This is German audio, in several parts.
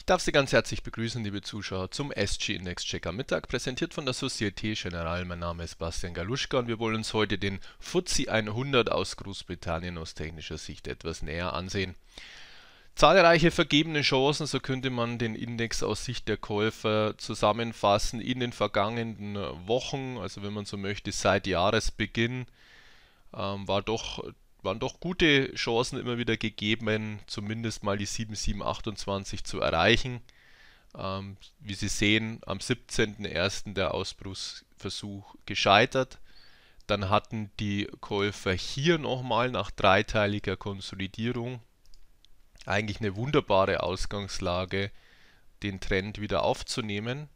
Ich darf Sie ganz herzlich begrüßen, liebe Zuschauer, zum SG Index Checker Mittag, präsentiert von der Societe Generale. Mein Name ist Bastian Galuschka und wir wollen uns heute den FTSE 100 aus Großbritannien aus technischer Sicht etwas näher ansehen. Zahlreiche vergebene Chancen, so könnte man den Index aus Sicht der Käufer zusammenfassen in den vergangenen Wochen, also wenn man so möchte, seit Jahresbeginn ähm, war doch waren doch gute Chancen immer wieder gegeben, zumindest mal die 7728 zu erreichen. Ähm, wie Sie sehen, am 17.01. der Ausbruchsversuch gescheitert. Dann hatten die Käufer hier nochmal nach dreiteiliger Konsolidierung eigentlich eine wunderbare Ausgangslage, den Trend wieder aufzunehmen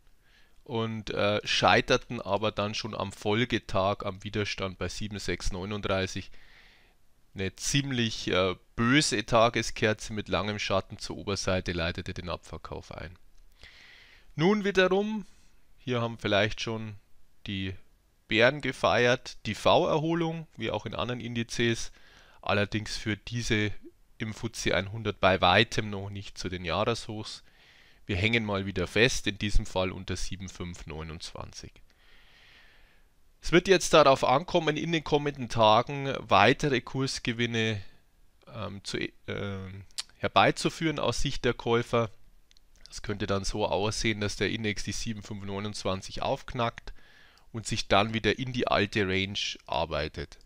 und äh, scheiterten aber dann schon am Folgetag am Widerstand bei 7639 eine ziemlich äh, böse Tageskerze mit langem Schatten zur Oberseite leitete den Abverkauf ein. Nun wiederum, hier haben vielleicht schon die Bären gefeiert, die V-Erholung, wie auch in anderen Indizes, allerdings führt diese im FTSE 100 bei weitem noch nicht zu den Jahreshochs. Wir hängen mal wieder fest, in diesem Fall unter 7,529. Es wird jetzt darauf ankommen, in den kommenden Tagen weitere Kursgewinne ähm, zu, äh, herbeizuführen aus Sicht der Käufer. Es könnte dann so aussehen, dass der Index die 7529 aufknackt und sich dann wieder in die alte Range arbeitet.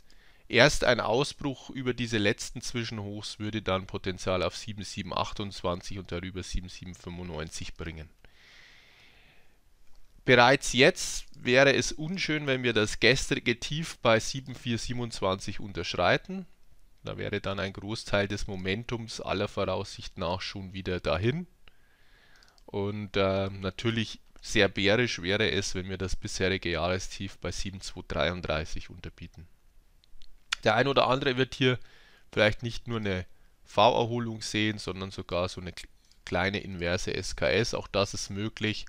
Erst ein Ausbruch über diese letzten Zwischenhochs würde dann Potenzial auf 7728 und darüber 7795 bringen bereits jetzt wäre es unschön, wenn wir das gestrige Tief bei 7427 unterschreiten. Da wäre dann ein Großteil des Momentums aller Voraussicht nach schon wieder dahin. Und äh, natürlich sehr bärisch wäre es, wenn wir das bisherige Jahrestief bei 7233 unterbieten. Der ein oder andere wird hier vielleicht nicht nur eine V-Erholung sehen, sondern sogar so eine kleine inverse SKS. Auch das ist möglich.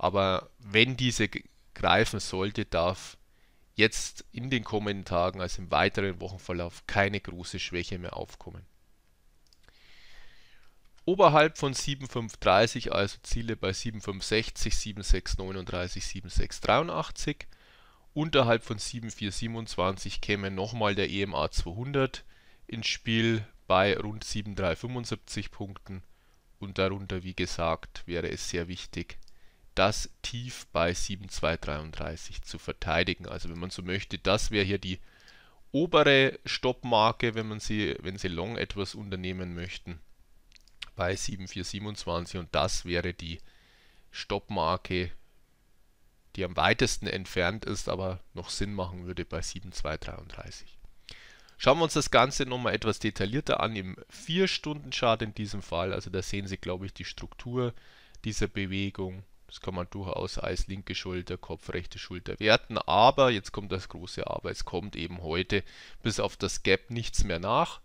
Aber wenn diese greifen sollte, darf jetzt in den kommenden Tagen, also im weiteren Wochenverlauf, keine große Schwäche mehr aufkommen. Oberhalb von 7,530, also Ziele bei 7,560, 7,639, 7,683. Unterhalb von 7,427 käme nochmal der EMA 200 ins Spiel bei rund 7,375 Punkten. Und darunter, wie gesagt, wäre es sehr wichtig, das tief bei 7233 zu verteidigen. Also wenn man so möchte, das wäre hier die obere Stoppmarke, wenn man sie, wenn sie long etwas unternehmen möchten, bei 7427 und das wäre die Stoppmarke, die am weitesten entfernt ist, aber noch Sinn machen würde bei 7233. Schauen wir uns das Ganze nochmal etwas detaillierter an im 4-Stunden-Chart in diesem Fall. Also da sehen Sie, glaube ich, die Struktur dieser Bewegung, das kann man durchaus als linke Schulter, Kopf, rechte Schulter werten. Aber, jetzt kommt das große Aber, es kommt eben heute bis auf das Gap nichts mehr nach.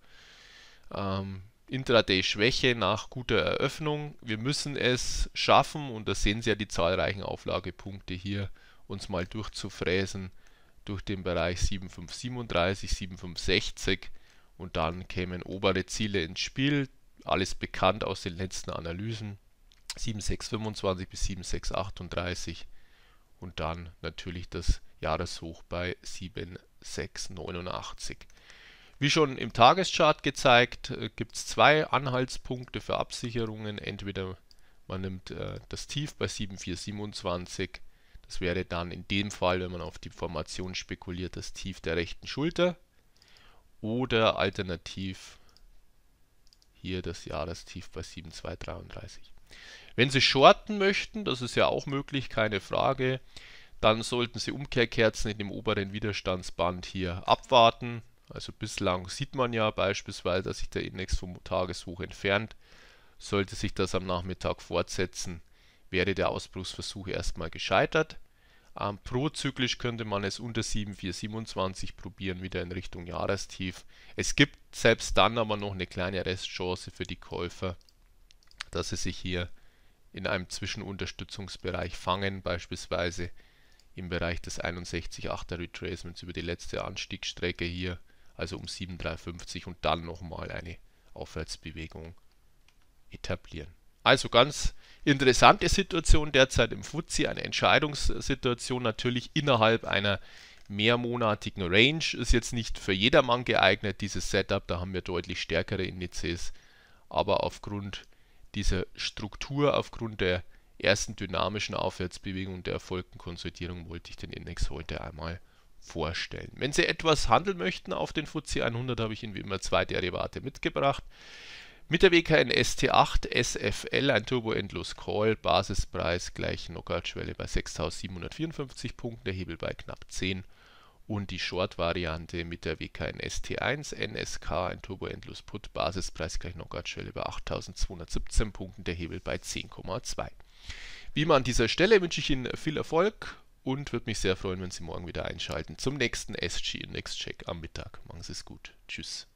Ähm, Intraday-Schwäche nach guter Eröffnung. Wir müssen es schaffen, und das sehen Sie ja die zahlreichen Auflagepunkte hier, uns mal durchzufräsen durch den Bereich 7537, 7560 und dann kämen obere Ziele ins Spiel. Alles bekannt aus den letzten Analysen. 7625 bis 7638 und dann natürlich das Jahreshoch bei 7689. Wie schon im Tageschart gezeigt, äh, gibt es zwei Anhaltspunkte für Absicherungen. Entweder man nimmt äh, das Tief bei 7427, das wäre dann in dem Fall, wenn man auf die Formation spekuliert, das Tief der rechten Schulter. Oder alternativ hier das Jahrestief bei 7233. Wenn Sie shorten möchten, das ist ja auch möglich, keine Frage, dann sollten Sie Umkehrkerzen in dem oberen Widerstandsband hier abwarten. Also bislang sieht man ja beispielsweise, dass sich der Index vom Tageshoch entfernt. Sollte sich das am Nachmittag fortsetzen, wäre der Ausbruchsversuch erstmal gescheitert. Ähm, prozyklisch könnte man es unter 7427 probieren, wieder in Richtung Jahrestief. Es gibt selbst dann aber noch eine kleine Restchance für die Käufer, dass sie sich hier in einem Zwischenunterstützungsbereich fangen, beispielsweise im Bereich des 61,8er Retracements über die letzte Anstiegsstrecke hier, also um 7,350 und dann nochmal eine Aufwärtsbewegung etablieren. Also ganz interessante Situation derzeit im Fuzzi, eine Entscheidungssituation natürlich innerhalb einer mehrmonatigen Range. Ist jetzt nicht für jedermann geeignet, dieses Setup, da haben wir deutlich stärkere Indizes, aber aufgrund der dieser Struktur aufgrund der ersten dynamischen Aufwärtsbewegung und der erfolgten Konsolidierung wollte ich den Index heute einmal vorstellen. Wenn Sie etwas handeln möchten auf den FTSE 100, habe ich Ihnen wie immer zwei Derivate mitgebracht. Mit der WKN ST8 SFL ein Turbo Endlos Call, Basispreis gleich Knockout-Schwelle bei 6.754 Punkten, der Hebel bei knapp 10 und die Short-Variante mit der WKN ST1 NSK, ein turbo Endless put Basispreis gleich Knockout-Schwelle über 8.217 Punkten, der Hebel bei 10,2. Wie immer an dieser Stelle wünsche ich Ihnen viel Erfolg und würde mich sehr freuen, wenn Sie morgen wieder einschalten zum nächsten SG Index Check am Mittag. Machen Sie es gut. Tschüss.